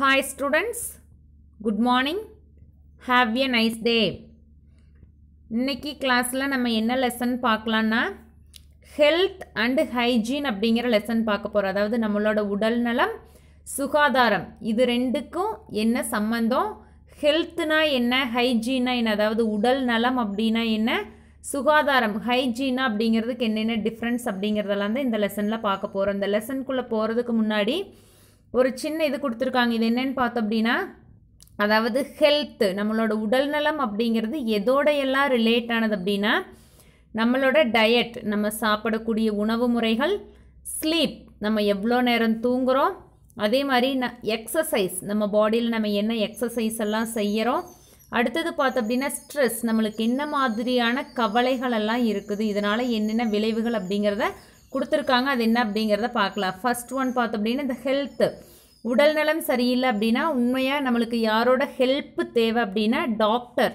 hi students good morning have a nice day இன்னைக்கு கிளாஸில் நம்ம என்ன லெசன் பார்க்கலான்னா ஹெல்த் அண்டு ஹைஜீன் அப்படிங்கிற லெசன் பார்க்க போகிறோம் அதாவது நம்மளோட உடல்நலம் சுகாதாரம் இது ரெண்டுக்கும் என்ன சம்மந்தம் ஹெல்த்துனா என்ன ஹைஜீனா என்ன அதாவது உடல் நலம் அப்படின்னா என்ன சுகாதாரம் ஹைஜீனா அப்படிங்கிறதுக்கு என்னென்ன டிஃப்ரென்ஸ் அப்படிங்கிறதெல்லாம் தான் இந்த லெசனில் பார்க்க போகிறோம் இந்த லெசனுக்குள்ளே போகிறதுக்கு முன்னாடி ஒரு சின்ன இது கொடுத்துருக்காங்க இது என்னன்னு பார்த்தோம் அப்படின்னா அதாவது ஹெல்த்து நம்மளோட உடல்நலம் அப்படிங்கிறது எதோடையெல்லாம் ரிலேட் ஆனது அப்படின்னா நம்மளோட டயட் நம்ம சாப்பிடக்கூடிய உணவு முறைகள் ஸ்லீப் நம்ம எவ்வளோ நேரம் தூங்குகிறோம் அதே மாதிரி ந எக்ஸசைஸ் நம்ம பாடியில் நம்ம என்ன எக்ஸசைஸ் எல்லாம் செய்கிறோம் அடுத்தது பார்த்த அப்படின்னா ஸ்ட்ரெஸ் நம்மளுக்கு என்ன மாதிரியான கவலைகள் எல்லாம் இருக்குது இதனால் என்னென்ன விளைவுகள் அப்படிங்கிறத கொடுத்துருக்காங்க அது என்ன அப்படிங்கிறத பார்க்கலாம் ஃபஸ்ட் ஒன் பார்த்தோம் அப்படின்னா இந்த ஹெல்த்து உடல்நலம் சரியில்லை அப்படின்னா உண்மையாக நம்மளுக்கு யாரோட ஹெல்ப் தேவை அப்படின்னா டாக்டர்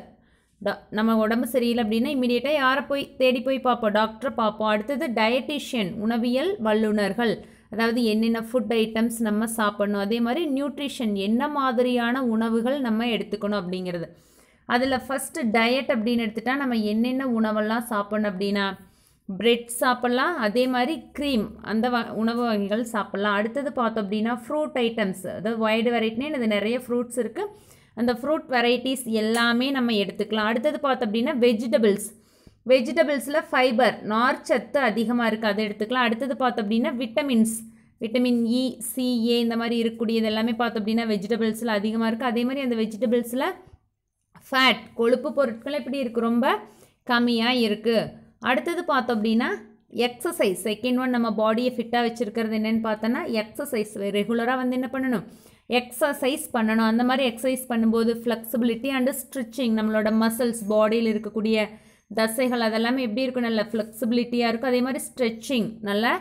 நம்ம உடம்பு சரியில்லை அப்படின்னா இம்மிடியேட்டாக யாரை போய் தேடி போய் பார்ப்போம் டாக்டரை பார்ப்போம் அடுத்தது டயட்டிஷியன் உணவியல் வல்லுநர்கள் அதாவது என்னென்ன ஃபுட் ஐட்டம்ஸ் நம்ம சாப்பிடணும் அதே மாதிரி நியூட்ரிஷன் என்ன மாதிரியான உணவுகள் நம்ம எடுத்துக்கணும் அப்படிங்கிறது அதில் ஃபஸ்ட்டு டயட் அப்படின்னு எடுத்துட்டால் நம்ம என்னென்ன உணவெல்லாம் சாப்பிடணும் அப்படின்னா பிரெட் சாப்பிட்லாம் அதே மாதிரி க்ரீம் அந்த வ உணவு வகைகள் சாப்பிட்லாம் அடுத்தது பார்த்தோம் அப்படின்னா ஃப்ரூட் ஐட்டம்ஸ் அதாவது வைடு வெரைட்டினே இது நிறைய ஃப்ரூட்ஸ் இருக்குது அந்த ஃப்ரூட் வெரைட்டிஸ் எல்லாமே நம்ம எடுத்துக்கலாம் அடுத்தது பார்த்தோம் அப்படின்னா வெஜிடபிள்ஸ் வெஜிடபிள்ஸில் ஃபைபர் சத்து அதிகமாக இருக்குது அதை எடுத்துக்கலாம் அடுத்தது பார்த்தோம் அப்படின்னா விட்டமின்ஸ் விட்டமின் இ சிஏ இந்த மாதிரி இருக்கக்கூடியது எல்லாமே பார்த்தோம் அப்படின்னா வெஜிடபிள்ஸில் அதிகமாக இருக்குது அதே மாதிரி அந்த வெஜிடபிள்ஸில் ஃபேட் கொழுப்பு பொருட்கள் எப்படி இருக்குது ரொம்ப கம்மியாக இருக்குது அடுத்தது பார்த்தோம் அப்படின்னா எக்ஸசைஸ் செகண்ட் ஒன் நம்ம பாடியை ஃபிட்டாக வச்சுருக்கிறது என்னென்னு பார்த்தோன்னா எக்ஸசைஸ் ரெகுலராக வந்து என்ன பண்ணணும் எக்ஸசைஸ் பண்ணணும் அந்த மாதிரி எக்ஸசைஸ் பண்ணும்போது ஃப்ளெக்சிபிலிட்டி அண்டு ஸ்ட்ரிச்சிங் நம்மளோட மசில்ஸ் பாடியில் இருக்கக்கூடிய தசைகள் அதெல்லாமே எப்படி இருக்கும் நல்ல ஃப்ளெக்சிபிலிட்டியாக இருக்கும் அதே மாதிரி ஸ்ட்ரெச்சிங் நல்லா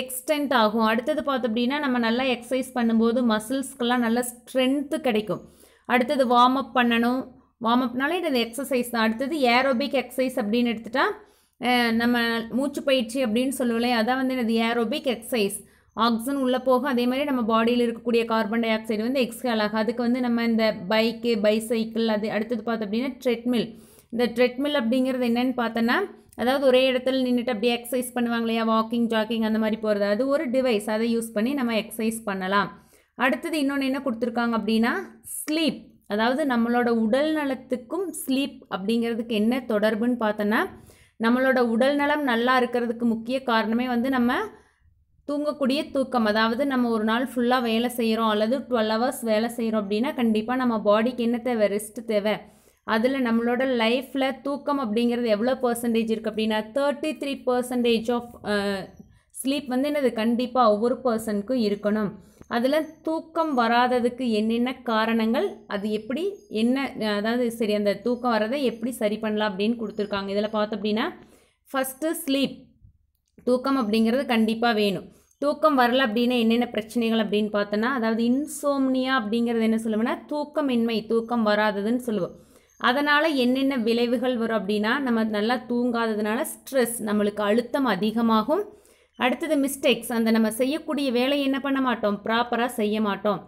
எக்ஸ்டெண்ட் ஆகும் அடுத்தது பார்த்தோம் அப்படின்னா நம்ம நல்லா எக்ஸசைஸ் பண்ணும்போது மசில்ஸ்க்கெல்லாம் நல்ல ஸ்ட்ரென்த்து கிடைக்கும் அடுத்தது வார்ம் அப் பண்ணணும் வார்ம் அப்னாலே இது எக்ஸசைஸ் தான் அடுத்தது ஏரோபிக் எக்ஸசைஸ் அப்படின்னு எடுத்துட்டால் நம்ம மூச்சு பயிற்சி அப்படின்னு சொல்லுவோம்ல அதான் வந்து என்னது ஏரோபிக் எக்ஸசைஸ் ஆக்சிஜன் உள்ளே போகும் அதே மாதிரி நம்ம பாடியில் இருக்கக்கூடிய கார்பன் டை ஆக்சைடு வந்து எக்ஸ்ஹேல் ஆகும் அதுக்கு வந்து நம்ம இந்த பைக்கு பைசைக்கிள் அது அடுத்தது பார்த்தோம் அப்படின்னா ட்ரெட்மில் இந்த ட்ரெட்மில் அப்படிங்கிறது என்னென்னு பார்த்தோன்னா அதாவது ஒரே இடத்துல நின்றுட்டு அப்படியே எக்ஸசைஸ் பண்ணுவாங்க இல்லையா வாக்கிங் ஜாக்கிங் அந்த மாதிரி போகிறது அது ஒரு டிவைஸ் அதை யூஸ் பண்ணி நம்ம எக்ஸசைஸ் பண்ணலாம் அடுத்தது இன்னொன்று என்ன கொடுத்துருக்காங்க அப்படின்னா ஸ்லீப் அதாவது நம்மளோட உடல் நலத்துக்கும் ஸ்லீப் அப்படிங்கிறதுக்கு என்ன தொடர்புன்னு பார்த்தோன்னா நம்மளோட உடல் நலம் நல்லா இருக்கிறதுக்கு முக்கிய காரணமே வந்து நம்ம தூங்கக்கூடிய தூக்கம் அதாவது நம்ம ஒரு நாள் ஃபுல்லாக வேலை செய்கிறோம் அல்லது டுவெல் ஹவர்ஸ் வேலை செய்கிறோம் அப்படின்னா கண்டிப்பாக நம்ம பாடிக்கு என்ன தேவை ரெஸ்ட்டு தேவை அதில் நம்மளோட லைஃப்பில் தூக்கம் அப்படிங்கிறது எவ்வளோ பர்சன்டேஜ் இருக்குது அப்படின்னா thirty three percentage of sleep வந்து என்னது கண்டிப்பாக ஒவ்வொரு பர்சனுக்கும் இருக்கணும் அதில் தூக்கம் வராததுக்கு என்னென்ன காரணங்கள் அது எப்படி என்ன அதாவது சரி அந்த தூக்கம் வரதை எப்படி சரி பண்ணலாம் அப்படின்னு கொடுத்துருக்காங்க இதில் பார்த்தோம் அப்படின்னா ஃபஸ்ட்டு ஸ்லீப் தூக்கம் அப்படிங்கிறது கண்டிப்பாக வேணும் தூக்கம் வரல அப்படின்னா என்னென்ன பிரச்சனைகள் அப்படின்னு பார்த்தோன்னா அதாவது இன்சோம்னியா அப்படிங்கிறது என்ன சொல்லுவோம்னா தூக்கமின்மை தூக்கம் வராததுன்னு சொல்லுவோம் அதனால் என்னென்ன விளைவுகள் வரும் அப்படின்னா நம்ம நல்லா தூங்காததுனால ஸ்ட்ரெஸ் நம்மளுக்கு அழுத்தம் அதிகமாகும் அடுத்தது மிஸ்டேக்ஸ் அந்த நம்ம செய்யக்கூடிய வேலையை என்ன பண்ண மாட்டோம் ப்ராப்பராக செய்ய மாட்டோம்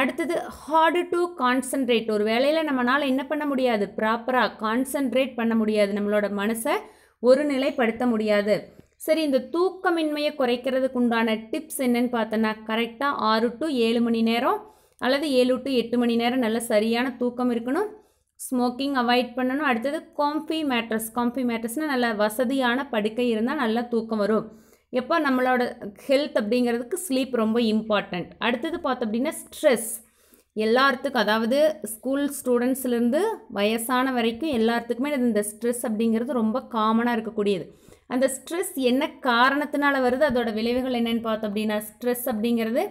அடுத்தது ஹார்டு டு கான்சன்ட்ரேட் ஒரு வேலையில் நம்மளால் என்ன பண்ண முடியாது ப்ராப்பராக கான்சன்ட்ரேட் பண்ண முடியாது நம்மளோட மனசை ஒரு நிலைப்படுத்த முடியாது சரி இந்த தூக்கமின்மையை குறைக்கிறதுக்கு உண்டான டிப்ஸ் என்னன்னு பார்த்தோன்னா கரெக்டாக ஆறு டு ஏழு மணி நேரம் அல்லது ஏழு டு எட்டு மணி நேரம் நல்ல சரியான தூக்கம் இருக்கணும் ஸ்மோக்கிங் அவாய்ட் பண்ணணும் அடுத்தது காம்ஃபி மேட்ரஸ் காம்ஃபி மேட்ரஸ்னால் நல்ல வசதியான படுக்கை இருந்தால் நல்லா தூக்கம் வரும் எப்போ நம்மளோட ஹெல்த் அப்படிங்கிறதுக்கு ஸ்லீப் ரொம்ப இம்பார்ட்டண்ட் அடுத்தது பார்த்தோம் அப்படின்னா ஸ்ட்ரெஸ் எல்லாத்துக்கும் அதாவது ஸ்கூல் ஸ்டூடெண்ட்ஸ்லேருந்து வயசான வரைக்கும் எல்லாத்துக்குமே இந்த ஸ்ட்ரெஸ் அப்படிங்கிறது ரொம்ப காமனாக இருக்கக்கூடியது அந்த ஸ்ட்ரெஸ் என்ன காரணத்தினால வருது அதோட விளைவுகள் என்னென்னு பார்த்தோம் அப்படின்னா ஸ்ட்ரெஸ் அப்படிங்கிறது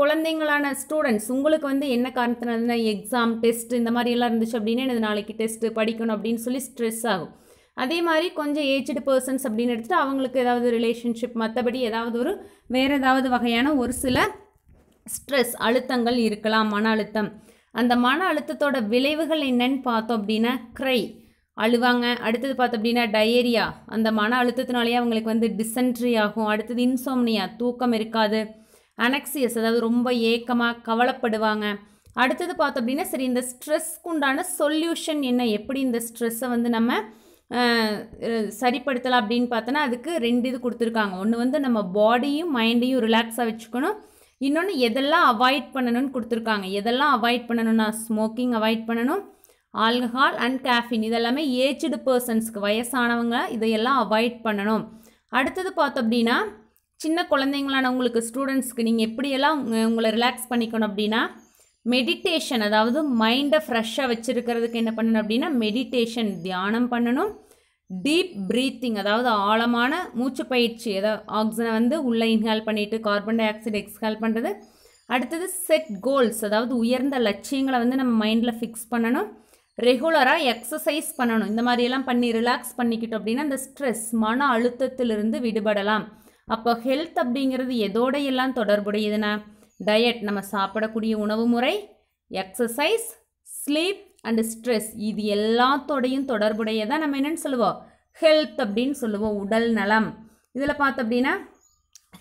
குழந்தைங்களான ஸ்டூடெண்ட்ஸ் உங்களுக்கு வந்து என்ன காரணத்தினால எக்ஸாம் டெஸ்ட் இந்த மாதிரி எல்லாம் இருந்துச்சு அப்படின்னா எனக்கு நாளைக்கு டெஸ்ட்டு படிக்கணும் அப்படின்னு சொல்லி ஸ்ட்ரெஸ் ஆகும் அதே மாதிரி கொஞ்சம் ஏஜ்டு பர்சன்ஸ் அப்படின்னு எடுத்துகிட்டு அவங்களுக்கு ஏதாவது ரிலேஷன்ஷிப் மற்றபடி ஏதாவது ஒரு வேறு ஏதாவது வகையான ஒரு சில ஸ்ட்ரெஸ் அழுத்தங்கள் இருக்கலாம் மன அழுத்தம் அந்த மன அழுத்தத்தோட விளைவுகள் என்னன்னு பார்த்தோம் அப்படின்னா க்ரை அழுவாங்க அடுத்தது பார்த்தோம் அப்படின்னா டயேரியா அந்த மன அழுத்தத்தினாலேயே அவங்களுக்கு வந்து டிசென்ட்ரி ஆகும் அடுத்தது இன்சோம்னியா தூக்கம் இருக்காது அனக்சியஸ் அதாவது ரொம்ப ஏக்கமாக கவலைப்படுவாங்க அடுத்தது பார்த்தோம் அப்படின்னா சரி இந்த ஸ்ட்ரெஸ்க்கு உண்டான சொல்யூஷன் என்ன எப்படி இந்த ஸ்ட்ரெஸ்ஸை வந்து நம்ம சரிப்படுத்தலாம் அப்படின்னு பார்த்தோன்னா அதுக்கு ரெண்டு இது கொடுத்துருக்காங்க ஒன்று வந்து நம்ம பாடியும் மைண்டையும் ரிலாக்ஸாக வச்சுக்கணும் இன்னொன்று எதெல்லாம் அவாய்ட் பண்ணணும்னு கொடுத்துருக்காங்க எதெல்லாம் அவாய்ட் பண்ணணும்னா ஸ்மோக்கிங் அவாய்ட் பண்ணணும் ஆல்கஹால் அண்ட் கேஃபின் இதெல்லாமே ஏஜ்டு பர்சன்ஸ்க்கு வயசானவங்க இதையெல்லாம் அவாய்ட் பண்ணணும் அடுத்தது பார்த்தோம் அப்படின்னா சின்ன குழந்தைங்களான உங்களுக்கு ஸ்டூடெண்ட்ஸ்க்கு நீங்கள் எப்படியெல்லாம் உங்களை ரிலாக்ஸ் பண்ணிக்கணும் அப்படின்னா மெடிடேஷன் அதாவது மைண்டை ஃப்ரெஷ்ஷாக வச்சுருக்கிறதுக்கு என்ன பண்ணணும் அப்படின்னா மெடிடேஷன் தியானம் பண்ணணும் டீப் ப்ரீத்திங் அதாவது ஆழமான மூச்சு பயிற்சி ஏதாவது ஆக்சிஜனை வந்து உள்ளே இன்ஹால் பண்ணிவிட்டு கார்பன் டை ஆக்சைடு எக்ஸ்ஹால் பண்ணுறது அடுத்தது செட் கோல்ஸ் அதாவது உயர்ந்த லட்சியங்களை வந்து நம்ம மைண்டில் ஃபிக்ஸ் பண்ணணும் ரெகுலராக எக்ஸசைஸ் பண்ணணும் இந்த மாதிரியெல்லாம் பண்ணி ரிலாக்ஸ் பண்ணிக்கிட்டோம் அப்படின்னா அந்த ஸ்ட்ரெஸ் மன அழுத்தத்திலிருந்து விடுபடலாம் அப்போ ஹெல்த் அப்படிங்கிறது எதோடையெல்லாம் தொடர்புடையதுன்னா டயட் நம்ம சாப்பிடக்கூடிய உணவு முறை எக்ஸசைஸ் ஸ்லீப் அண்டு ஸ்ட்ரெஸ் இது எல்லாத்தோடையும் தொடர்புடையதான் நம்ம என்னென்னு சொல்லுவோம் ஹெல்த் அப்படின்னு சொல்லுவோம் உடல் நலம் இதில் பார்த்த அப்படின்னா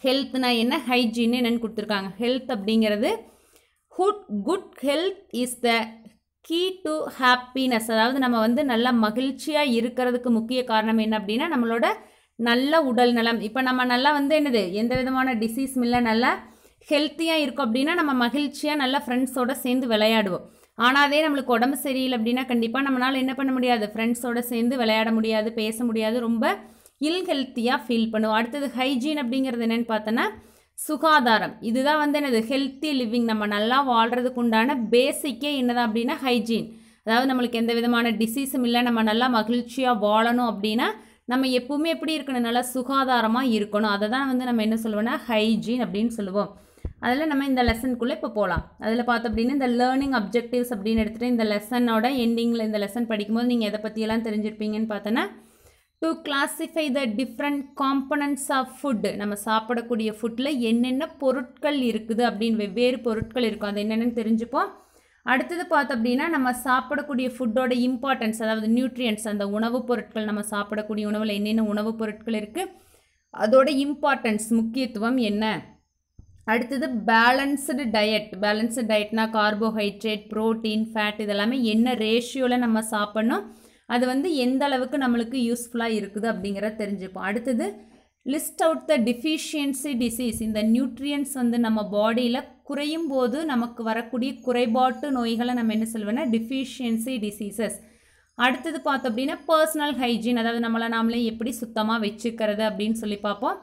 ஹெல்த்னா என்ன ஹைஜீன் என்னென்னு கொடுத்துருக்காங்க ஹெல்த் அப்படிங்கிறது hood good health is the key to happiness அதாவது நம்ம வந்து நல்லா மகிழ்ச்சியாக இருக்கிறதுக்கு முக்கிய காரணம் என்ன அப்படின்னா நம்மளோட நல்ல உடல் நலம் இப்போ நம்ம நல்லா வந்து என்னது எந்த விதமான டிசீஸும் இல்லை நல்லா ஹெல்த்தியாக இருக்கும் அப்படின்னா நம்ம மகிழ்ச்சியாக நல்லா ஃப்ரெண்ட்ஸோடு சேர்ந்து விளையாடுவோம் ஆனால் அதே நம்மளுக்கு உடம்பு சரியில்லை அப்படின்னா கண்டிப்பாக நம்மளால் என்ன பண்ண முடியாது ஃப்ரெண்ட்ஸோடு சேர்ந்து விளையாட முடியாது பேச முடியாது ரொம்ப இல் ஹெல்த்தியாக ஃபீல் பண்ணுவோம் அடுத்தது ஹைஜீன் அப்படிங்கிறது என்னென்னு பார்த்தோன்னா சுகாதாரம் இதுதான் வந்து என்னது ஹெல்த்தி லிவிங் நம்ம நல்லா வாழ்கிறதுக்கு உண்டான பேசிக்கே என்னதான் அப்படின்னா ஹைஜீன் அதாவது நம்மளுக்கு எந்த விதமான டிசீஸும் இல்லை நம்ம நல்லா மகிழ்ச்சியாக வாழணும் அப்படின்னா நம்ம எப்பவுமே எப்படி இருக்கணும் நல்லா சுகாதாரமாக இருக்கணும் அதை தான் வந்து நம்ம என்ன சொல்லுவோம்னா ஹைஜீன் அப்படின்னு சொல்லுவோம் அதில் நம்ம இந்த லெசனுக்குள்ளே இப்போ போகலாம் அதில் பார்த்தோம் அப்படின்னா இந்த லேர்னிங் அப்ஜெக்டிவ்ஸ் அப்படின்னு எடுத்துகிட்டு இந்த லெசனோட எண்டிங்கில் இந்த லெசன் படிக்கும்போது நீங்கள் எதை பற்றியெல்லாம் தெரிஞ்சிருப்பீங்கன்னு பார்த்தோன்னா to classify the different components of food நம்ம சாப்பிடக்கூடிய ஃபுட்டில் என்னென்ன பொருட்கள் இருக்குது அப்படின்னு வெவ்வேறு பொருட்கள் இருக்கும் அது என்னென்னு தெரிஞ்சுப்போம் அடுத்தது பார்த்தோம் அப்படின்னா நம்ம சாப்பிடக்கூடிய ஃபுட்டோட இம்பார்ட்டன்ஸ் அதாவது நியூட்ரியன்ஸ் அந்த உணவுப் பொருட்கள் நம்ம சாப்பிடக்கூடிய உணவில் என்னென்ன உணவுப் பொருட்கள் இருக்குது அதோட இம்பார்ட்டன்ஸ் முக்கியத்துவம் என்ன அடுத்தது பேலன்ஸ்டு டயட் பேலன்ஸ்டு டயட்னா கார்போஹைட்ரேட் ப்ரோட்டீன் ஃபேட் இதெல்லாமே என்ன ரேஷியோவில் நம்ம சாப்பிட்ணும் அது வந்து எந்த அளவுக்கு நம்மளுக்கு யூஸ்ஃபுல்லாக இருக்குது அப்படிங்கிறத தெரிஞ்சுப்போம் அடுத்தது list out the deficiency disease இந்த நியூட்ரியன்ஸ் வந்து நம்ம பாடியில் குறையும் போது நமக்கு வரக்கூடிய குறைபாட்டு நோய்களை நம்ம என்ன சொல்வேன்னா டிஃபிஷியன்சி டிசீசஸ் அடுத்தது பார்த்தோம் அப்படின்னா பர்சனல் ஹைஜீன் அதாவது நம்மளை நாமளே எப்படி சுத்தமாக வச்சுக்கிறது அப்படின்னு சொல்லி பார்ப்போம்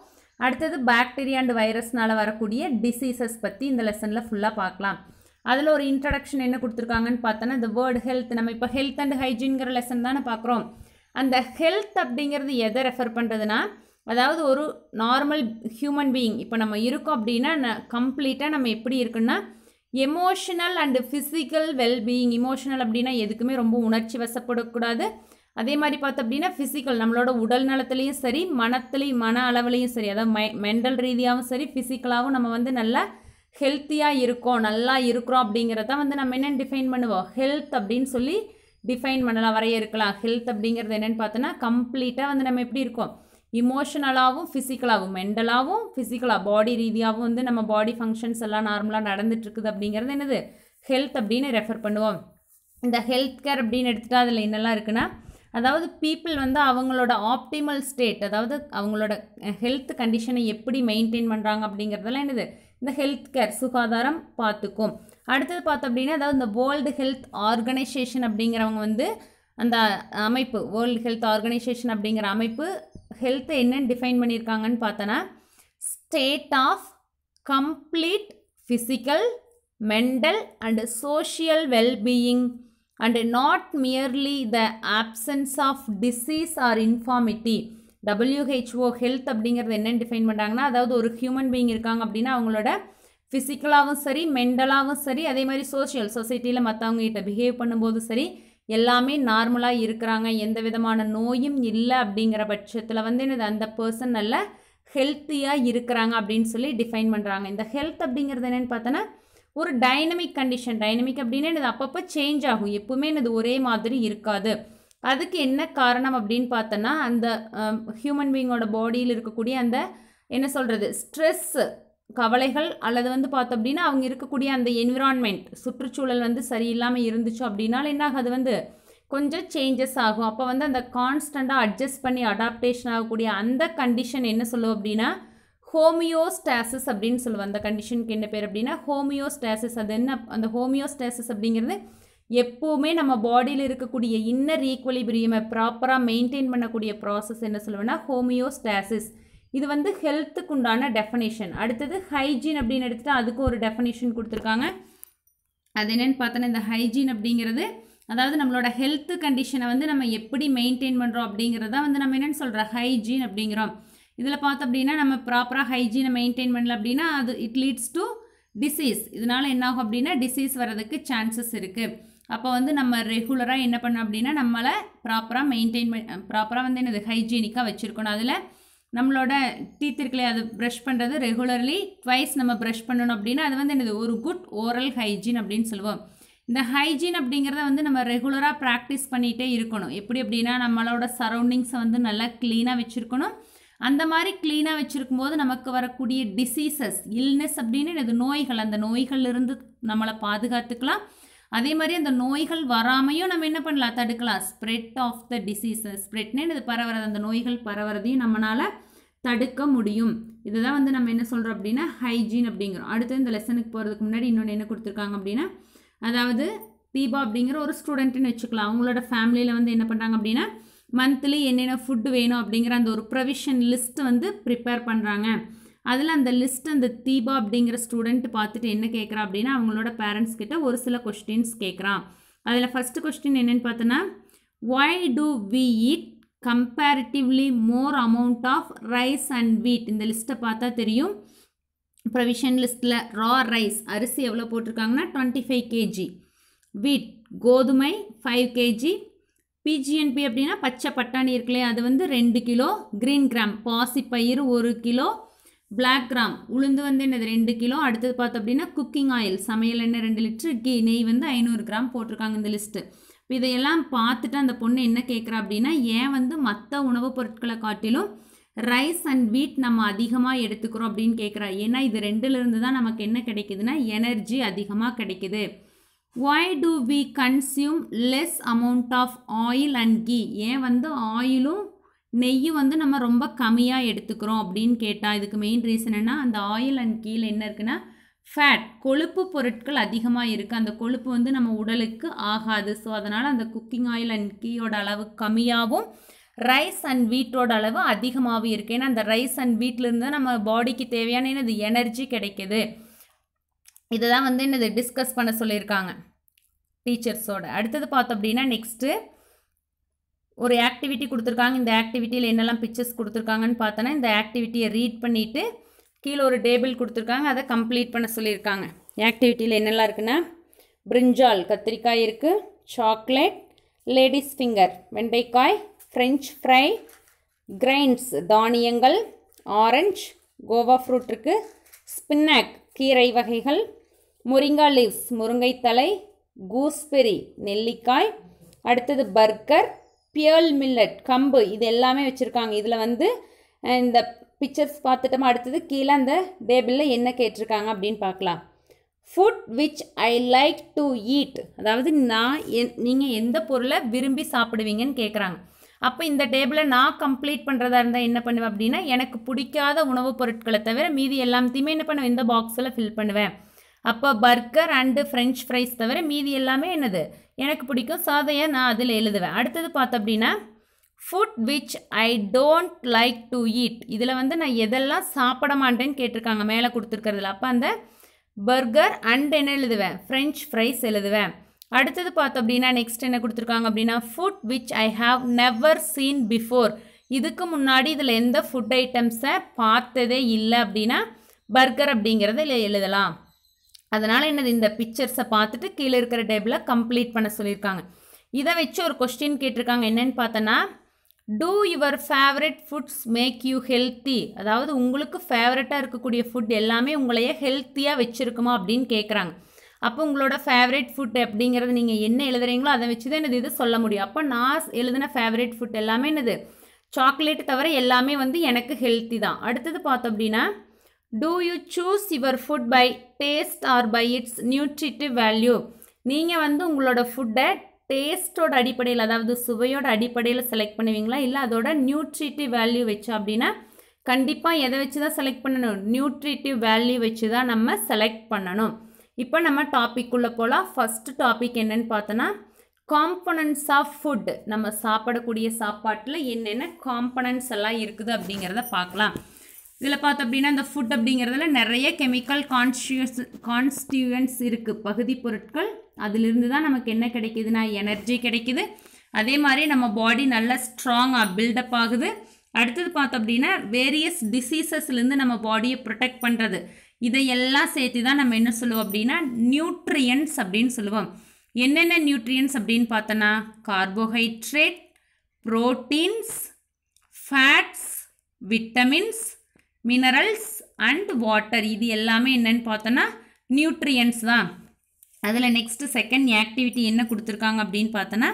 அடுத்தது பாக்டீரியா அண்ட் வைரஸ்னால் வரக்கூடிய டிசீசஸ் பற்றி இந்த லெசனில் ஃபுல்லாக பார்க்கலாம் அதில் ஒரு இன்ட்ரடக்ஷன் என்ன கொடுத்துருக்காங்கன்னு பார்த்தோன்னா இந்த வேர்டு ஹெல்த் நம்ம இப்போ ஹெல்த் அண்ட் ஹைஜீன்கிற லெசன் தானே பார்க்குறோம் அந்த ஹெல்த் அப்படிங்கிறது எதை ரெஃபர் பண்ணுறதுனா அதாவது ஒரு நார்மல் ஹியூமன் பீயிங் இப்போ நம்ம இருக்கோம் அப்படின்னா கம்ப்ளீட்டாக நம்ம எப்படி இருக்குன்னா emotional and physical wellbeing emotional அப்படின்னா எதுக்குமே ரொம்ப உணர்ச்சி வசப்படக்கூடாது அதே மாதிரி பார்த்தோம் அப்படின்னா ஃபிசிக்கல் நம்மளோட உடல் நலத்துலேயும் சரி மனத்துலேயும் மன அளவுலேயும் சரி அதாவது மை மென்டல் ரீதியாகவும் சரி ஃபிசிக்கலாகவும் நம்ம வந்து நல்லா ஹெல்த்தியாக இருக்கோம் நல்லா இருக்கிறோம் அப்படிங்கிறத வந்து நம்ம என்னென்னு டிஃபைன் பண்ணுவோம் ஹெல்த் அப்படின்னு சொல்லி டிஃபைன் பண்ணலாம் வரைய இருக்கலாம் ஹெல்த் அப்படிங்கிறது என்னென்னு பார்த்தோன்னா கம்ப்ளீட்டாக வந்து நம்ம எப்படி இருக்கோம் இமோஷனலாகவும் ஃபிசிக்கலாகவும் மென்டலாகவும் ஃபிசிக்கலாக பாடி ரீதியாகவும் வந்து நம்ம பாடி ஃபங்க்ஷன்ஸ் எல்லாம் நார்மலாக நடந்துட்டுருக்குது அப்படிங்கிறது என்னது ஹெல்த் அப்படின்னு ரெஃபர் பண்ணுவோம் இந்த ஹெல்த் கேர் அப்படின்னு எடுத்துகிட்டா அதில் என்னெல்லாம் இருக்குன்னா அதாவது பீப்புள் வந்து அவங்களோட ஆப்டிமல் ஸ்டேட் அதாவது அவங்களோட ஹெல்த் கண்டிஷனை எப்படி மெயின்டைன் பண்ணுறாங்க அப்படிங்கிறதெல்லாம் என்னது இந்த ஹெல்த் கேர் சுகாதாரம் பார்த்துக்கும் அடுத்தது பார்த்தோம் அப்படின்னா அதாவது இந்த வேர்ல்டு ஹெல்த் ஆர்கனைசேஷன் அப்படிங்கிறவங்க வந்து அந்த அமைப்பு வேர்ல்டு ஹெல்த் ஆர்கனைசேஷன் அப்படிங்கிற அமைப்பு ஹெல்த்தை என்னென்னு டிஃபைன் பண்ணியிருக்காங்கன்னு பார்த்தோன்னா state of complete physical mental and social wellbeing and not merely the absence of disease or infirmity WHO health அப்படிங்கிறது என்னென்னு டிஃபைன் பண்ணுறாங்கன்னா அதாவது ஒரு ஹியூமன் பீயிங் இருக்காங்க அப்படின்னா அவங்களோட ஃபிசிக்கலாகவும் சரி மென்டலாகவும் சரி அதே மாதிரி சோஷியல் சொசைட்டியில் மற்றவங்ககிட்ட பிஹேவ் பண்ணும்போது சரி எல்லாமே நார்மலாக இருக்கிறாங்க எந்த விதமான நோயும் இல்லை அப்படிங்கிற பட்சத்தில் வந்து என்னது அந்த பர்சன் நல்ல ஹெல்த்தியாக இருக்கிறாங்க அப்படின்னு சொல்லி டிஃபைன் பண்ணுறாங்க இந்த ஹெல்த் அப்படிங்கிறது என்னென்னு பார்த்தோன்னா ஒரு டைனமிக் கண்டிஷன் டைனமிக் அப்படின்னா எனது அப்பப்போ சேஞ்ச் ஆகும் எப்பவுமே எனது ஒரே மாதிரி இருக்காது அதுக்கு என்ன காரணம் அப்படின்னு பார்த்தோன்னா அந்த ஹியூமன் பீயிங்கோட பாடியில் இருக்கக்கூடிய அந்த என்ன சொல்கிறது ஸ்ட்ரெஸ்ஸு கவலைகள் அல்லது வந்து பார்த்தோம் அப்படின்னா அவங்க இருக்கக்கூடிய அந்த என்விரான்மெண்ட் சுற்றுச்சூழல் வந்து சரியில்லாமல் இருந்துச்சு அப்படின்னால என்ன அது வந்து கொஞ்சம் சேஞ்சஸ் ஆகும் அப்போ வந்து அந்த கான்ஸ்டண்ட்டாக அட்ஜஸ்ட் பண்ணி அடாப்டேஷன் ஆகக்கூடிய அந்த கண்டிஷன் என்ன சொல்லுவோம் அப்படின்னா ஹோமியோஸ்டாசிஸ் அப்படின்னு சொல்லுவோம் அந்த கண்டிஷனுக்கு என்ன பேர் அப்படின்னா ஹோமியோஸ்டாசிஸ் அது என்ன அந்த ஹோமியோஸ்டாசிஸ் அப்படிங்கிறது எப்போவுமே நம்ம பாடியில் இருக்கக்கூடிய இன்னர் ஈக்குவலிபிரியமை ப்ராப்பராக மெயின்டைன் பண்ணக்கூடிய ப்ராசஸ் என்ன சொல்லுவேன்னா ஹோமியோஸ்டாசிஸ் இது வந்து ஹெல்த்துக்கு உண்டான டெஃபனேஷன் அடுத்தது ஹைஜீன் அப்படின்னு எடுத்துகிட்டா அதுக்கு ஒரு டெஃபனேஷன் கொடுத்துருக்காங்க அது என்னென்னு பார்த்தோன்னா இந்த ஹைஜீன் அப்படிங்கிறது அதாவது நம்மளோட ஹெல்த் கண்டிஷனை வந்து நம்ம எப்படி மெயின்டைன் பண்ணுறோம் அப்படிங்கிறத வந்து நம்ம என்னென்னு சொல்கிற ஹைஜீன் அப்படிங்கிறோம் இதில் பார்த்தோம் அப்படின்னா நம்ம ப்ராப்பராக ஹைஜீனை மெயின்டைன் பண்ணல அப்படின்னா அது இட் லீட்ஸ் டு டிசீஸ் இதனால் என்னாகும் அப்படின்னா டிசீஸ் வர்றதுக்கு சான்சஸ் இருக்குது அப்போ வந்து நம்ம ரெகுலராக என்ன பண்ணோம் அப்படின்னா நம்மளை ப்ராப்பராக மெயின்டைன் பண் ப்ராப்பராக வந்து என்னது ஹைஜீனிக்காக வச்சுருக்கணும் அதில் நம்மளோட டீத் இருக்குல்லையே அது ப்ரஷ் பண்ணுறது ரெகுலர்லி ட்வைஸ் நம்ம ப்ரஷ் பண்ணணும் அப்படின்னா அது வந்து என்னது ஒரு குட் ஓரல் ஹைஜீன் அப்படின்னு சொல்லுவோம் இந்த ஹைஜீன் அப்படிங்கிறத வந்து நம்ம ரெகுலராக ப்ராக்டிஸ் பண்ணிகிட்டே இருக்கணும் எப்படி அப்படின்னா நம்மளோட சரௌண்டிங்ஸை வந்து நல்லா க்ளீனாக வச்சுருக்கணும் அந்த மாதிரி க்ளீனாக வச்சுருக்கும் போது நமக்கு வரக்கூடிய டிசீசஸ் இல்னஸ் அப்படின்னு இது நோய்கள் அந்த நோய்கள்லேருந்து நம்மளை பாதுகாத்துக்கலாம் அதே மாதிரி அந்த நோய்கள் வராமையும் நம்ம என்ன பண்ணலாம் தடுக்கலாம் ஸ்ப்ரெட் ஆஃப் த டிசீசஸ் ஸ்ப்ரெட்னே இது பரவுறது அந்த நோய்கள் பரவுறதையும் நம்மளால் தடுக்க முடியும் இதுதான் வந்து நம்ம என்ன சொல்கிறோம் அப்படின்னா ஹைஜீன் அப்படிங்கிறோம் அடுத்து இந்த லெசனுக்கு போகிறதுக்கு முன்னாடி இன்னொன்று என்ன கொடுத்துருக்காங்க அப்படின்னா அதாவது தீபா அப்படிங்கிற ஒரு ஸ்டூடெண்ட்டுன்னு வச்சுக்கலாம் அவங்களோட ஃபேமிலியில் வந்து என்ன பண்ணுறாங்க அப்படின்னா மந்த்லி என்னென்ன ஃபுட்டு வேணும் அப்படிங்கிற அந்த ஒரு ப்ரொவிஷன் லிஸ்ட் வந்து ப்ரிப்பேர் பண்ணுறாங்க அதில் அந்த லிஸ்ட் அந்த தீபா அப்படிங்கிற ஸ்டூடெண்ட் பார்த்துட்டு என்ன கேட்குறா அப்படின்னா அவங்களோட பேரண்ட்ஸ் கிட்ட ஒரு சில கொஸ்டின்ஸ் கேட்குறான் அதில் ஃபஸ்ட்டு கொஸ்டின் என்னென்னு பார்த்தோன்னா why do we eat comparatively more amount of rice and wheat இந்த லிஸ்ட்டை பார்த்தா தெரியும் ப்ரொவிஷன் லிஸ்ட்டில் ரா ரைஸ் அரிசி எவ்வளோ போட்டிருக்காங்கன்னா டுவெண்ட்டி ஃபைவ் கேஜி வீட் கோதுமை ஃபைவ் கேஜி பிஜிஎன்பி அப்படின்னா பச்சை பட்டாணி இருக்குல்லையே அது வந்து ரெண்டு கிலோ க்ரீன் கிராம் பாசிப்பயிறு ஒரு கிலோ பிளாக் கிராம் உளுந்து வந்து என்னது ரெண்டு கிலோ அடுத்தது பார்த்தோம் அப்படின்னா குக்கிங் ஆயில் சமையல் எண்ணெய் ரெண்டு லிட்ரு கி நெய் வந்து ஐநூறு கிராம் போட்டிருக்காங்க இந்த லிஸ்ட்டு இப்போ இதையெல்லாம் பார்த்துட்டு அந்த பொண்ணு என்ன கேட்குறா அப்படின்னா ஏன் வந்து மற்ற உணவுப் பொருட்களை காட்டிலும் ரைஸ் அண்ட் வீட் நம்ம அதிகமாக எடுத்துக்கிறோம் அப்படின்னு கேட்குறா ஏன்னா இது ரெண்டுலேருந்து தான் நமக்கு என்ன கிடைக்குதுன்னா எனர்ஜி அதிகமாக கிடைக்குது Why do we consume less amount of oil and ghee ஏன் வந்து ஆயிலும் நெய்யும் வந்து நம்ம ரொம்ப கம்மியாக எடுத்துக்கிறோம் அப்படின்னு கேட்டால் இதுக்கு மெயின் ரீசன் என்ன அந்த ஆயில் அண்ட் கீழே என்ன இருக்குன்னா ஃபேட் கொழுப்பு பொருட்கள் அதிகமாக இருக்குது அந்த கொழுப்பு வந்து நம்ம உடலுக்கு ஆகாது ஸோ அதனால் அந்த குக்கிங் ஆயில் அண்ட் கீயோட அளவு கம்மியாகவும் ரைஸ் அண்ட் வீட்டோட அளவு அதிகமாகவும் இருக்குது ஏன்னா அந்த ரைஸ் அண்ட் வீட்டிலேருந்து நம்ம பாடிக்கு தேவையான எனர்ஜி கிடைக்கிது இதை தான் வந்து என்னது டிஸ்கஸ் பண்ண சொல்லியிருக்காங்க டீச்சர்ஸோட அடுத்தது பார்த்தோம் அப்படின்னா நெக்ஸ்ட்டு ஒரு ஆக்டிவிட்டி கொடுத்துருக்காங்க இந்த ஆக்டிவிட்டியில் என்னெல்லாம் பிக்சர்ஸ் கொடுத்துருக்காங்கன்னு பார்த்தோன்னா இந்த ஆக்டிவிட்டியை ரீட் பண்ணிவிட்டு கீழே ஒரு டேபிள் கொடுத்துருக்காங்க அதை கம்ப்ளீட் பண்ண சொல்லியிருக்காங்க ஆக்டிவிட்டியில் என்னெல்லாம் இருக்குன்னா பிரிஞ்சால் கத்திரிக்காய் இருக்குது சாக்லேட் லேடிஸ் ஃபிங்கர் வெண்டைக்காய் ஃப்ரெஞ்ச் ஃப்ரை கிரைன்ஸ் தானியங்கள் ஆரஞ்ச் கோவா ஃப்ரூட் இருக்குது ஸ்பின்னாக் கீரை வகைகள் முரிங்கா லீவ்ஸ் முருங்கைத்தலை கூஸ்பெரி நெல்லிக்காய் அடுத்தது பர்கர் பியல் மில்லட் கம்பு இது எல்லாமே வச்சுருக்காங்க இதில் வந்து இந்த பிக்சர்ஸ் பார்த்துட்டோமா அடுத்தது கீழே அந்த டேபிளில் என்ன கேட்டிருக்காங்க அப்படின்னு பார்க்கலாம் food which I like to eat அதாவது நான் என் நீங்கள் எந்த பொருளை விரும்பி சாப்பிடுவீங்கன்னு கேட்குறாங்க அப்போ இந்த டேபிளை நான் கம்ப்ளீட் பண்ணுறதா இருந்தால் என்ன பண்ணுவேன் அப்படின்னா எனக்கு பிடிக்காத உணவுப் பொருட்களை தவிர மீதி எல்லாத்தையுமே என்ன பண்ணுவேன் இந்த பாக்ஸில் ஃபில் பண்ணுவேன் அப்போ பர்கர் அண்டு ஃப்ரெஞ்ச் ஃப்ரைஸ் தவிர மீதி எல்லாமே என்னது எனக்கு பிடிக்கும் சாதையை நான் அதில் எழுதுவேன் அடுத்தது பார்த்தோம் அப்படின்னா food which I don't like to eat இதில் வந்து நான் எதெல்லாம் சாப்பிட மாட்டேன்னு கேட்டிருக்காங்க மேலே கொடுத்துருக்கறதுல அப்போ அந்த பர்கர் அண்ட் என்ன எழுதுவேன் ஃப்ரெஞ்ச் ஃப்ரைஸ் எழுதுவேன் அடுத்தது பார்த்தோம் அப்படின்னா நெக்ஸ்ட் என்ன கொடுத்துருக்காங்க அப்படின்னா food which I have never seen before இதுக்கு முன்னாடி இதில் எந்த ஃபுட் ஐட்டம்ஸை பார்த்ததே இல்லை அப்படின்னா பர்கர் அப்படிங்கிறத எழுதலாம் அதனால் என்னது இந்த பிக்சர்ஸை பார்த்துட்டு கீழே இருக்கிற டேபிளில் கம்ப்ளீட் பண்ண சொல்லியிருக்காங்க இதை வச்சு ஒரு கொஸ்டின் கேட்டிருக்காங்க என்னென்னு பார்த்தோன்னா do your favourite foods make you healthy அதாவது உங்களுக்கு ஃபேவரட்டாக இருக்கக்கூடிய ஃபுட் எல்லாமே உங்களையே ஹெல்த்தியாக வச்சுருக்குமா அப்படின்னு கேட்குறாங்க அப்போ உங்களோட ஃபேவரட் ஃபுட் அப்படிங்கிறது நீங்கள் என்ன எழுதுறீங்களோ அதை வச்சு தான் என்னது இது சொல்ல முடியும் அப்போ நான் எழுதின ஃபேவரட் ஃபுட் எல்லாமே என்னது சாக்லேட் தவிர எல்லாமே வந்து எனக்கு ஹெல்த்தி தான் அடுத்தது பார்த்தோம் அப்படின்னா do you choose your food by taste or by its nutritive value நீங்கள் வந்து உங்களோட ஃபுட்டை டேஸ்ட்டோட அடிப்படையில் அதாவது சுவையோட அடிப்படையில் செலக்ட் பண்ணுவீங்களா இல்லை அதோட நியூட்ரிட்டிவ் வேல்யூ வச்சோம் அப்படின்னா கண்டிப்பாக எதை வச்சு தான் செலக்ட் பண்ணணும் நியூட்ரிட்டிவ் வேல்யூ வச்சு தான் நம்ம செலக்ட் பண்ணணும் இப்போ நம்ம டாபிக்குள்ளே போகலாம் ஃபஸ்ட்டு டாபிக் என்னன்னு பார்த்தோன்னா காம்பனன்ட்ஸ் ஆஃப் ஃபுட் நம்ம சாப்பிடக்கூடிய சாப்பாட்டில் என்னென்ன காம்பனன்ட்ஸ் எல்லாம் இருக்குது அப்படிங்கிறத பார்க்கலாம் இதில் பார்த்தோம் அப்படின்னா இந்த ஃபுட் அப்படிங்கிறதுல நிறைய கெமிக்கல் கான்ஸ்டியூஸ் கான்ஸ்டியூயன்ஸ் இருக்குது பகுதி பொருட்கள் அதிலிருந்து தான் நமக்கு என்ன கிடைக்கிதுன்னா எனர்ஜி கிடைக்குது அதே மாதிரி நம்ம பாடி நல்லா ஸ்ட்ராங்காக பில்டப் ஆகுது அடுத்தது பார்த்தோம் அப்படின்னா வேரியஸ் டிசீசஸ்லேருந்து நம்ம பாடியை ப்ரொடெக்ட் பண்ணுறது இதையெல்லாம் சேர்த்து தான் நம்ம என்ன சொல்லுவோம் அப்படின்னா நியூட்ரியன்ஸ் அப்படின்னு சொல்லுவோம் என்னென்ன நியூட்ரியன்ஸ் அப்படின்னு பார்த்தோன்னா carbohydrate proteins fats vitamins minerals and water இது எல்லாமே என்னென்னு பார்த்தோன்னா நியூட்ரியன்ஸ் தான் அதில் நெக்ஸ்ட்டு செகண்ட் ஆக்டிவிட்டி என்ன கொடுத்துருக்காங்க அப்படின்னு பார்த்தோன்னா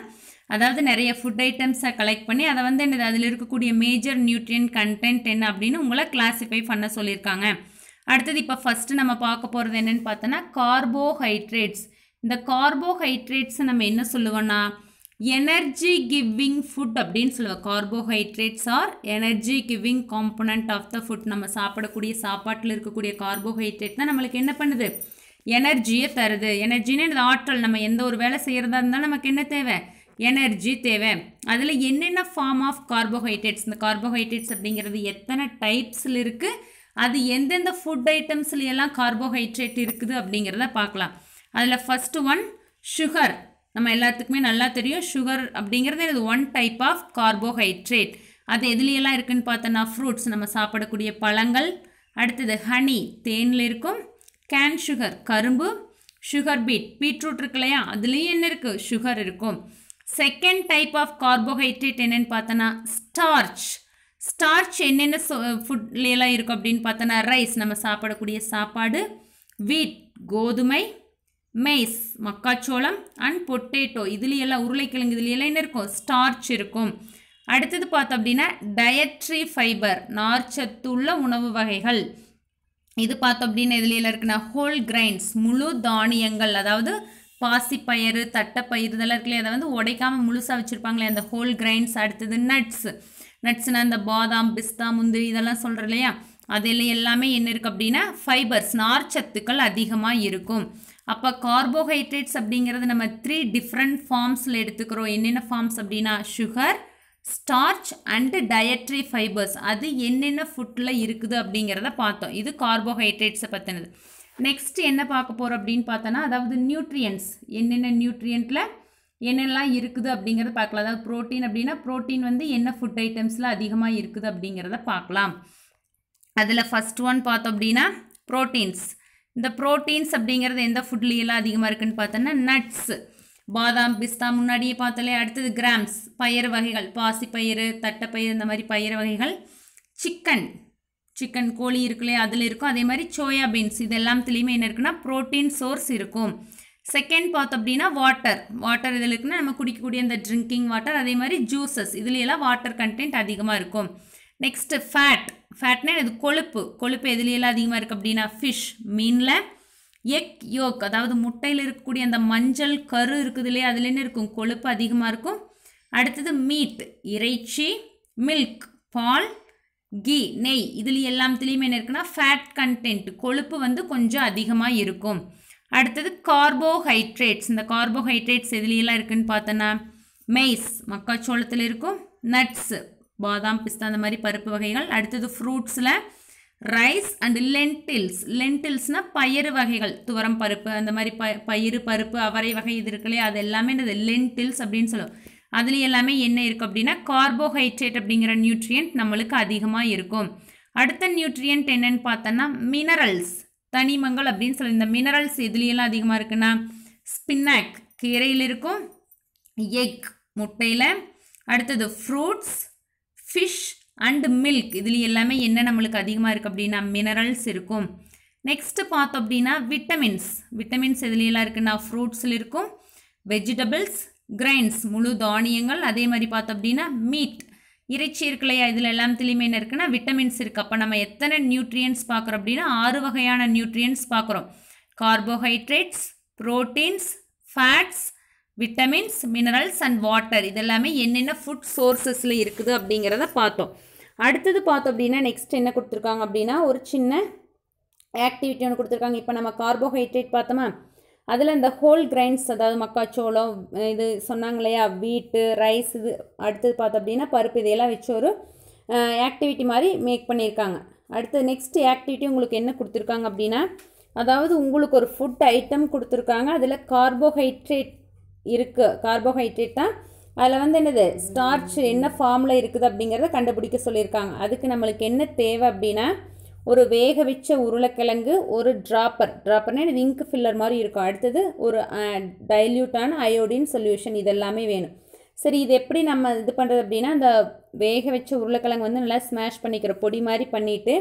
அதாவது நிறைய ஃபுட் ஐட்டம்ஸை கலெக்ட் பண்ணி அதை வந்து என்னது அதில் இருக்கக்கூடிய மேஜர் நியூட்ரியன் கண்டென்ட் என்ன அப்படின்னு உங்களை கிளாஸிஃபை பண்ண சொல்லியிருக்காங்க அடுத்தது இப்போ ஃபஸ்ட்டு நம்ம பார்க்க போகிறது என்னென்னு பார்த்தோன்னா கார்போஹைட்ரேட்ஸ் இந்த கார்போஹைட்ரேட்ஸை நம்ம என்ன சொல்லுவோன்னா எனர்ஜி கிவ்விங் ஃபுட் அப்படின்னு சொல்லுவாங்க carbohydrates are energy giving component of the food நம்ம சாப்பிடக்கூடிய சாப்பாட்டில் இருக்கக்கூடிய கார்போஹைட்ரேட் தான் நம்மளுக்கு என்ன பண்ணுது எனர்ஜியை தருது எனர்ஜின்னு ஆற்றல் நம்ம எந்த ஒரு வேலை செய்கிறதா இருந்தாலும் நமக்கு என்ன தேவை எனர்ஜி தேவை அதில் என்னென்ன ஃபார்ம் ஆஃப் கார்போஹைட்ரேட்ஸ் இந்த கார்போஹைட்ரேட்ஸ் அப்படிங்கிறது எத்தனை டைப்ஸில் இருக்குது அது எந்தெந்த ஃபுட் ஐட்டம்ஸ்லையெல்லாம் கார்போஹைட்ரேட் இருக்குது அப்படிங்கிறத பார்க்கலாம் அதில் ஃபஸ்ட்டு ஒன் சுகர் நம்ம எல்லாத்துக்குமே நல்லா தெரியும் சுகர் அப்படிங்கிறது இது ஒன் டைப் ஆஃப் கார்போஹைட்ரேட் அது எதுலையெல்லாம் இருக்குன்னு பார்த்தோன்னா ஃப்ரூட்ஸ் நம்ம சாப்பிடக்கூடிய பழங்கள் அடுத்தது ஹனி தேனில் இருக்கும் கேன் சுகர் கரும்பு சுகர் பீட் பீட்ரூட் இருக்கு இல்லையா அதுலேயும் என்ன இருக்குது சுகர் இருக்கும் செகண்ட் டைப் ஆஃப் கார்போஹைட்ரேட் என்னென்னு பார்த்தோன்னா ஸ்டார்ச் ஸ்டார்ச் என்னென்ன ஃபுட்லேலாம் இருக்கும் அப்படின்னு பார்த்தோன்னா ரைஸ் நம்ம சாப்பிடக்கூடிய சாப்பாடு வீட் கோதுமை மெய்ஸ் மக்காச்சோளம் அண்ட் பொட்டேட்டோ இதுலையெல்லாம் உருளைக்கிழங்கு இதுலையெல்லாம் என்ன இருக்கும் ஸ்டார்ச் இருக்கும் அடுத்தது பார்த்தோம் அப்படின்னா டயட்ரி ஃபைபர் நார்ச்சத்துள்ள உணவு வகைகள் இது பார்த்தோம் அப்படின்னா இதுலையெல்லாம் இருக்குன்னா ஹோல் கிரைன்ஸ் முழு தானியங்கள் அதாவது பாசிப்பயிறு தட்டைப்பயிறு இதெல்லாம் இருக்குல்லையே அதை வந்து உடைக்காமல் முழுசாக வச்சுருப்பாங்களே அந்த ஹோல் கிரைன்ஸ் அடுத்தது நட்ஸ் நட்ஸ்னால் இந்த பாதாம் பிஸ்தா முந்திரி இதெல்லாம் சொல்கிறோம் இல்லையா அதில் எல்லாமே என்ன இருக்குது அப்படின்னா ஃபைபர்ஸ் நார்ச்சத்துக்கள் அதிகமாக இருக்கும் அப்போ கார்போஹைட்ரேட்ஸ் அப்படிங்கிறது நம்ம த்ரீ டிஃப்ரெண்ட் ஃபார்ம்ஸில் எடுத்துக்கிறோம் என்னென்ன ஃபார்ம்ஸ் அப்படின்னா sugar starch and dietary fibres அது என்னென்ன ஃபுட்டில் இருக்குது அப்படிங்கிறத பார்த்தோம் இது கார்போஹைட்ரேட்ஸை பற்றினது நெக்ஸ்ட் என்ன பார்க்க போகிறோம் அப்படின்னு பார்த்தோன்னா அதாவது நியூட்ரியன்ஸ் என்னென்ன நியூட்ரியண்ட்டில் என்னெல்லாம் இருக்குது அப்படிங்கிறத பார்க்கலாம் அதாவது ப்ரோட்டீன் அப்படின்னா ப்ரோட்டீன் வந்து என்ன ஃபுட் ஐட்டம்ஸில் அதிகமாக இருக்குது அப்படிங்கிறத பார்க்கலாம் அதில் ஃபஸ்ட் ஒன் பார்த்தோம் அப்படின்னா ப்ரோட்டீன்ஸ் இந்த ப்ரோட்டீன்ஸ் அப்படிங்கிறது எந்த ஃபுட்லேயெல்லாம் அதிகமாக இருக்குதுன்னு பார்த்தோன்னா நட்ஸு பாதாம் பிஸ்தா முன்னாடியே பார்த்தாலே அடுத்தது கிராம்ஸ் பயிர் வகைகள் பாசிப்பயிறு தட்டைப்பயிறு இந்த மாதிரி பயிர் வகைகள் சிக்கன் சிக்கன் கோழி இருக்குல்லே அதில் இருக்கும் அதே மாதிரி சோயா பீன்ஸ் இது எல்லாத்துலேயுமே என்ன இருக்குன்னா ப்ரோட்டீன் சோர்ஸ் இருக்கும் செகண்ட் பார்த்தோம் அப்படின்னா வாட்டர் வாட்டர் இதில் இருக்குன்னா நம்ம குடிக்கக்கூடிய இந்த ட்ரிங்கிங் வாட்டர் அதே மாதிரி ஜூசஸ் இதுலையெல்லாம் வாட்டர் கண்டென்ட் அதிகமாக இருக்கும் நெக்ஸ்ட்டு ஃபேட் ஃபேட்னா இது கொழுப்பு கொழுப்பு எதுலையெல்லாம் அதிகமாக இருக்குது அப்படின்னா ஃபிஷ் மீனில் எக் யோக் அதாவது முட்டையில் இருக்கக்கூடிய அந்த மஞ்சள் கரு இருக்குது இல்லையா அதுலேருந்து இருக்கும் கொழுப்பு அதிகமாக இருக்கும் அடுத்தது மீட் இறைச்சி மில்க் பால் கீ நெய் இதில் எல்லாத்துலேயுமே என்ன இருக்குன்னா ஃபேட் கண்டென்ட் கொழுப்பு வந்து கொஞ்சம் அதிகமாக இருக்கும் அடுத்தது கார்போஹைட்ரேட்ஸ் இந்த கார்போஹைட்ரேட்ஸ் எதுலையெல்லாம் இருக்குதுன்னு பார்த்தோன்னா மெய்ஸ் மக்காச்சோளத்தில் இருக்கும் நட்ஸு பாதாம் பிஸ்தா அந்த மாதிரி பருப்பு வகைகள் அடுத்தது ஃப்ரூட்ஸில் ரைஸ் அண்டு லென்டில்ஸ் லென்டில்ஸ்னால் பயிறு வகைகள் துவரம் பருப்பு அந்த மாதிரி ப பயிறு பருப்பு அவரை வகை இது இருக்குல்லையே அது எல்லாமே இந்த லென்டில்ஸ் அப்படின்னு சொல்லுவோம் அதுலேயும் எல்லாமே என்ன இருக்குது அப்படின்னா கார்போஹைட்ரேட் அப்படிங்கிற நியூட்ரியன்ட் நம்மளுக்கு அதிகமாக இருக்கும் அடுத்த நியூட்ரியன்ட் என்னன்னு பார்த்தோன்னா மினரல்ஸ் தனிமங்கள் அப்படின்னு சொல்லி இந்த மினரல்ஸ் எதுலையெல்லாம் அதிகமாக இருக்குன்னா ஸ்பின்னாக் கீரையில் இருக்கும் எக் முட்டையில் அடுத்தது ஃப்ரூட்ஸ் ஃபிஷ் அண்டு மில்க் இதில் எல்லாமே என்ன நம்மளுக்கு அதிகமாக இருக்குது அப்படின்னா மினரல்ஸ் இருக்கும் நெக்ஸ்ட்டு பார்த்தோம் அப்படின்னா விட்டமின்ஸ் விட்டமின்ஸ் எதுலையெல்லாம் இருக்குன்னா ஃப்ரூட்ஸில் இருக்கும் வெஜிடபிள்ஸ் கிரைன்ஸ் முழு தானியங்கள் அதே மாதிரி பார்த்தோம் அப்படின்னா மீட் இறைச்சி இருக்கலையா இதில் எல்லாத்துலேயுமே என்ன இருக்குன்னா விட்டமின்ஸ் இருக்குது அப்போ நம்ம எத்தனை நியூட்ரியன்ஸ் பார்க்குறோம் அப்படின்னா ஆறு வகையான நியூட்ரியன்ஸ் பார்க்குறோம் carbohydrates proteins fats vitamins minerals and water இதெல்லாமே என்னென்ன ஃபுட் சோர்சஸில் இருக்குது அப்படிங்கிறத பார்த்தோம் அடுத்தது பார்த்தோம் அப்படின்னா நெக்ஸ்ட் என்ன கொடுத்துருக்காங்க அப்படின்னா ஒரு சின்ன ஆக்டிவிட்டி ஒன்று கொடுத்துருக்காங்க இப்போ நம்ம கார்போஹைட்ரேட் பார்த்தோமா அதில் இந்த ஹோல் கிரைன்ஸ் அதாவது மக்காச்சோளம் இது சொன்னாங்க இல்லையா வீட்டு ரைஸ் இது அடுத்தது பார்த்தோம் அப்படின்னா பருப்பு இதையெல்லாம் வச்சு ஒரு ஆக்டிவிட்டி மாதிரி மேக் பண்ணியிருக்காங்க அடுத்து நெக்ஸ்ட் ஆக்டிவிட்டி உங்களுக்கு என்ன கொடுத்துருக்காங்க அப்படின்னா அதாவது உங்களுக்கு ஒரு ஃபுட் ஐட்டம் கொடுத்துருக்காங்க அதில் கார்போஹைட்ரேட் இருக்குது கார்போஹைட்ரேட் தான் அதில் வந்து என்னது ஸ்டார்ச் என்ன ஃபார்மில் இருக்குது அப்படிங்கிறத கண்டுபிடிக்க சொல்லியிருக்காங்க அதுக்கு நம்மளுக்கு என்ன தேவை அப்படின்னா ஒரு வேக வச்ச உருளைக்கிழங்கு ஒரு ட்ராப்பர் ட்ராப்பர்னா விங்க் ஃபில்லர் மாதிரி இருக்கும் அடுத்தது ஒரு டைல்யூட்டான அயோடின் சொல்யூஷன் இதெல்லாமே வேணும் சரி இது எப்படி நம்ம இது பண்ணுறது அப்படின்னா அந்த வேக வச்ச உருளைக்கிழங்கு வந்து நல்லா ஸ்மாஷ் பண்ணிக்கிற பொடி மாதிரி பண்ணிவிட்டு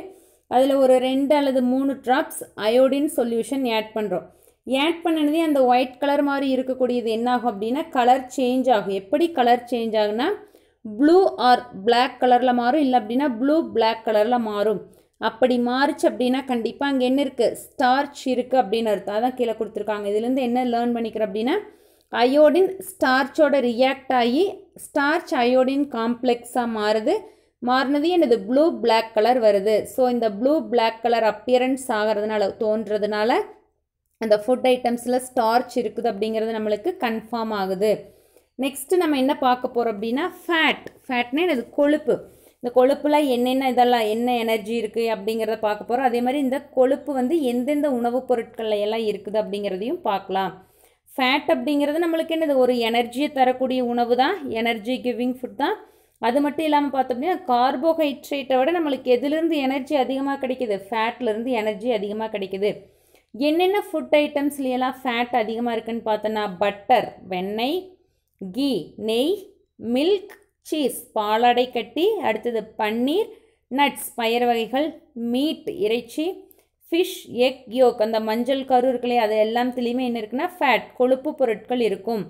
அதில் ஒரு ரெண்டு அல்லது மூணு ட்ராப்ஸ் அயோடின் சொல்யூஷன் ஆட் பண்ணுறோம் ஆட் பண்ணினதே அந்த ஒயிட் கலர் மாதிரி இருக்கக்கூடியது என்னாகும் அப்படின்னா கலர் சேஞ்ச் ஆகும் எப்படி கலர் சேஞ்ச் ஆகுன்னா ப்ளூ ஆர் பிளாக் கலரில் மாறும் இல்லை அப்படின்னா ப்ளூ பிளாக் கலரில் மாறும் அப்படி மாறுச்சு அப்படின்னா கண்டிப்பாக அங்கே என்ன இருக்குது ஸ்டார்ச் இருக்குது அப்படின்னு அர்த்தம் அதான் கீழே கொடுத்துருக்காங்க இதுலேருந்து என்ன லேர்ன் பண்ணிக்கிற அப்படின்னா அயோடின் ஸ்டார்ச்சோட ரியாக்ட் ஆகி ஸ்டார்ச் அயோடின் காம்ப்ளெக்ஸாக மாறுது மாறினது எனது ப்ளூ பிளாக் கலர் வருது ஸோ இந்த ப்ளூ பிளாக் கலர் அப்பியரன்ஸ் ஆகிறதுனால தோன்றதுனால அந்த ஃபுட் ஐட்டம்ஸில் ஸ்டார்ச் இருக்குது அப்படிங்கிறது நம்மளுக்கு கன்ஃபார்ம் ஆகுது நெக்ஸ்ட்டு நம்ம என்ன பார்க்க போகிறோம் அப்படின்னா ஃபேட் ஃபேட்னா இது கொழுப்பு இந்த கொழுப்பில் என்னென்ன இதெல்லாம் என்ன எனர்ஜி இருக்குது அப்படிங்கிறத பார்க்க போகிறோம் அதே மாதிரி இந்த கொழுப்பு வந்து எந்தெந்த உணவுப் பொருட்களில் எல்லாம் இருக்குது அப்படிங்கிறதையும் பார்க்கலாம் ஃபேட் அப்படிங்கிறது நம்மளுக்கு என்னது ஒரு எனர்ஜியை தரக்கூடிய உணவு தான் எனர்ஜி கிவிங் ஃபுட் தான் அது மட்டும் இல்லாமல் பார்த்தோம்னா கார்போஹைட்ரேட்டை விட நம்மளுக்கு எதுலேருந்து எனர்ஜி அதிகமாக கிடைக்கிது ஃபேட்லேருந்து எனர்ஜி அதிகமாக கிடைக்கிது என்னென்ன ஃபுட் ஐட்டம்ஸ்லையெல்லாம் ஃபேட் அதிகமாக இருக்குன்னு பார்த்தோன்னா பட்டர் வெண்ணெய் கீ நெய் மில்க் சீஸ் பாலாடை கட்டி அடுத்தது பன்னீர் நட்ஸ் பயிர் வகைகள் மீட் இறைச்சி ஃபிஷ் எக் யோக் அந்த மஞ்சள் கரு இருக்குல்லையே அது எல்லாத்துலேயுமே என்ன இருக்குன்னா ஃபேட் கொழுப்பு பொருட்கள் இருக்கும்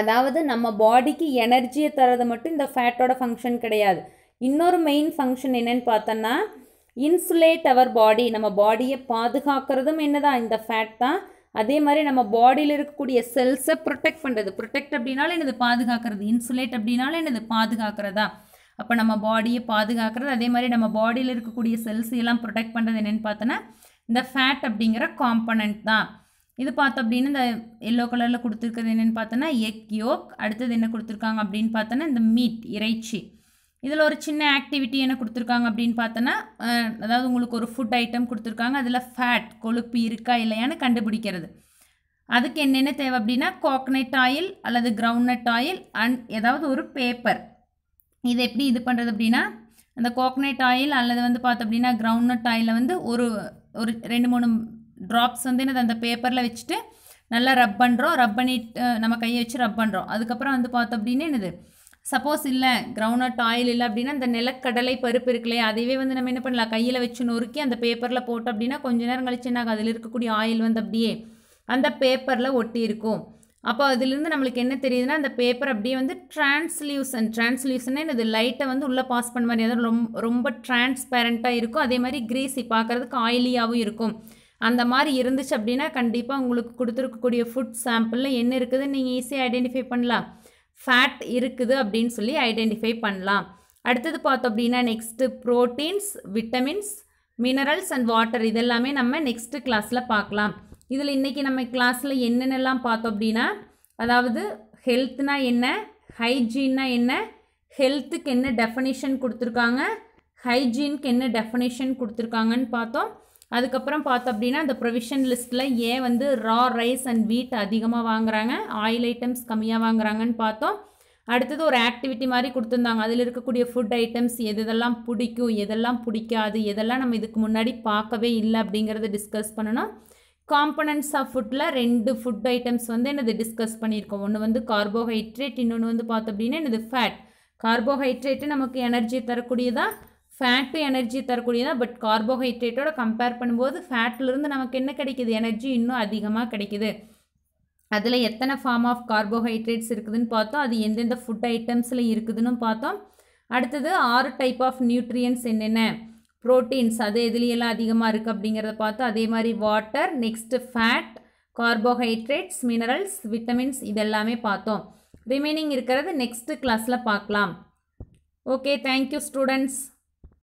அதாவது நம்ம பாடிக்கு எனர்ஜியை தரது மட்டும் இந்த ஃபேட்டோட ஃபங்க்ஷன் கிடையாது இன்னொரு மெயின் ஃபங்க்ஷன் என்னென்னு பார்த்தோன்னா இன்சுலேட் அவர் பாடி நம்ம பாடியை பாதுகாக்கிறதும் என்னதான் இந்த ஃபேட் தான் அதே மாதிரி நம்ம பாடியில் இருக்கக்கூடிய செல்ஸை ப்ரொடெக்ட் பண்ணுறது ப்ரொடெக்ட் அப்படின்னாலும் என்னது பாதுகாக்கிறது இன்சுலேட் அப்படின்னாலும் என்னது பாதுகாக்கிறதா அப்போ நம்ம பாடியை பாதுகாக்கிறது அதே மாதிரி நம்ம பாடியில் இருக்கக்கூடிய செல்ஸ் எல்லாம் ப்ரொடெக்ட் பண்ணுறது என்னென்னு பார்த்தோன்னா இந்த ஃபேட் அப்படிங்கிற காம்பனண்ட் தான் இது பார்த்தோம் அப்படின்னு இந்த எல்லோ கலரில் கொடுத்துருக்கிறது என்னென்னு பார்த்தோன்னா எக் யோக் அடுத்தது என்ன கொடுத்துருக்காங்க அப்படின்னு பார்த்தோன்னா இந்த மீட் இறைச்சி இதில் ஒரு சின்ன ஆக்டிவிட்டி என்ன கொடுத்துருக்காங்க அப்படின்னு பார்த்தோன்னா அதாவது உங்களுக்கு ஒரு ஃபுட் ஐட்டம் கொடுத்துருக்காங்க அதில் ஃபேட் கொழுப்பு இருக்கா இல்லையான்னு கண்டுபிடிக்கிறது அதுக்கு என்னென்ன தேவை அப்படின்னா கோக்னட் ஆயில் அல்லது கிரவுண்ட்நட் ஆயில் அண்ட் ஏதாவது ஒரு பேப்பர் இது எப்படி இது பண்ணுறது அப்படின்னா அந்த கோக்கனட் ஆயில் அல்லது வந்து பார்த்தோம் அப்படின்னா கிரவுண்ட்நட் ஆயிலில் வந்து ஒரு ஒரு ரெண்டு மூணு ட்ராப்ஸ் வந்து என்னது அந்த பேப்பரில் வச்சுட்டு நல்லா ரப் பண்ணுறோம் ரப் பண்ணிட்டு நம்ம கையை வச்சு ரப் பண்ணுறோம் அதுக்கப்புறம் வந்து பார்த்தோம் அப்படின்னா என்னது சப்போஸ் இல்லை கிரவுண்ட் ஆயில் இல்லை அப்படின்னா அந்த நிலக்கடலை பருப்பு இருக்குல்ல அதையவே அதையே வந்து நம்ம என்ன பண்ணலாம் கையில் வச்சு நொறுக்கி அந்த பேப்பரில் போட்டோம் அப்படின்னா கொஞ்ச நேரம் கழிச்சு என்ன அதில் இருக்கக்கூடிய ஆயில் வந்து அப்படியே அந்த பேப்பரில் ஒட்டி இருக்கும் அப்போ அதுலேருந்து நம்மளுக்கு என்ன தெரியுதுன்னா அந்த பேப்பர் அப்படியே வந்து டிரான்ஸ்லியூசன் டிரான்ஸ்லியூசனே இது லைட்டை வந்து உள்ளே பாஸ் பண்ண மாதிரி அதாவது ரொம்ப ரொம்ப டிரான்ஸ்பேரண்ட்டாக இருக்கும் அதே மாதிரி கிரீஸி பார்க்குறதுக்கு ஆயிலியாகவும் இருக்கும் அந்த மாதிரி இருந்துச்சு அப்படின்னா கண்டிப்பாக உங்களுக்கு கொடுத்துருக்கக்கூடிய ஃபுட் சாம்பிளில் என்ன இருக்குதுன்னு நீங்கள் ஈஸியாக ஐடென்டிஃபை பண்ணலாம் ஃபேட் இருக்குது அப்படின்னு சொல்லி ஐடென்டிஃபை பண்ணலாம் அடுத்தது பார்த்தோம் அப்படின்னா next proteins vitamins minerals and water இதெல்லாமே நம்ம நெக்ஸ்ட்டு கிளாஸில் பார்க்கலாம் இதில் இன்றைக்கி நம்ம கிளாஸில் என்னென்னலாம் பார்த்தோம் அப்படின்னா அதாவது ஹெல்த்னா என்ன ஹைஜீன்னா என்ன ஹெல்த்துக்கு என்ன டெஃபனேஷன் கொடுத்துருக்காங்க ஹைஜீனுக்கு என்ன டெஃபனேஷன் கொடுத்துருக்காங்கன்னு பார்த்தோம் அதுக்கப்புறம் பார்த்தோம் அப்படின்னா அந்த ப்ரொவிஷன் லிஸ்ட்டில் ஏன் வந்து ரா ரைஸ் அண்ட் வீட் அதிகமாக வாங்குறாங்க ஆயில் ஐட்டம்ஸ் கம்மியாக வாங்குறாங்கன்னு பார்த்தோம் அடுத்தது ஒரு ஆக்டிவிட்டி மாதிரி கொடுத்துருந்தாங்க அதில் இருக்கக்கூடிய ஃபுட் ஐட்டம்ஸ் எது எதெல்லாம் பிடிக்கும் எதெல்லாம் பிடிக்காது எதெல்லாம் நம்ம இதுக்கு முன்னாடி பார்க்கவே இல்லை அப்படிங்கிறத டிஸ்கஸ் பண்ணணும் காம்பனன்ட்ஸ் ஆஃப் ஃபுட்டில் ரெண்டு ஃபுட் ஐட்டம்ஸ் வந்து என்னது டிஸ்கஸ் பண்ணியிருக்கோம் ஒன்று வந்து கார்போஹைட்ரேட் இன்னொன்று வந்து பார்த்தோம் அப்படின்னா என்னது ஃபேட் கார்போஹைட்ரேட்டு நமக்கு எனர்ஜி தரக்கூடியதாக ஃபேட்டு எனர்ஜி தரக்கூடியதான் பட் கார்போஹைட்ரேட்டோட கம்பேர் பண்ணும்போது ஃபேட்லேருந்து நமக்கு என்ன கிடைக்கிது எனர்ஜி இன்னும் அதிகமாக கிடைக்கிது அதில் எத்தனை ஃபார்ம் ஆஃப் கார்போஹைட்ரேட்ஸ் இருக்குதுன்னு பார்த்தோம் அது எந்தெந்த ஃபுட் ஐட்டம்ஸில் இருக்குதுன்னு பார்த்தோம் அடுத்தது ஆறு டைப் ஆஃப் நியூட்ரியன்ஸ் என்னென்ன ப்ரோட்டீன்ஸ் அது எதுலையெல்லாம் அதிகமாக இருக்குது அப்படிங்கிறத பார்த்தோம் அதே மாதிரி water next fat carbohydrates minerals vitamins இதெல்லாமே பார்த்தோம் ரிமைனிங் இருக்கிறது நெக்ஸ்ட்டு கிளாஸில் பார்க்கலாம் ஓகே தேங்க்யூ ஸ்டூடெண்ட்ஸ்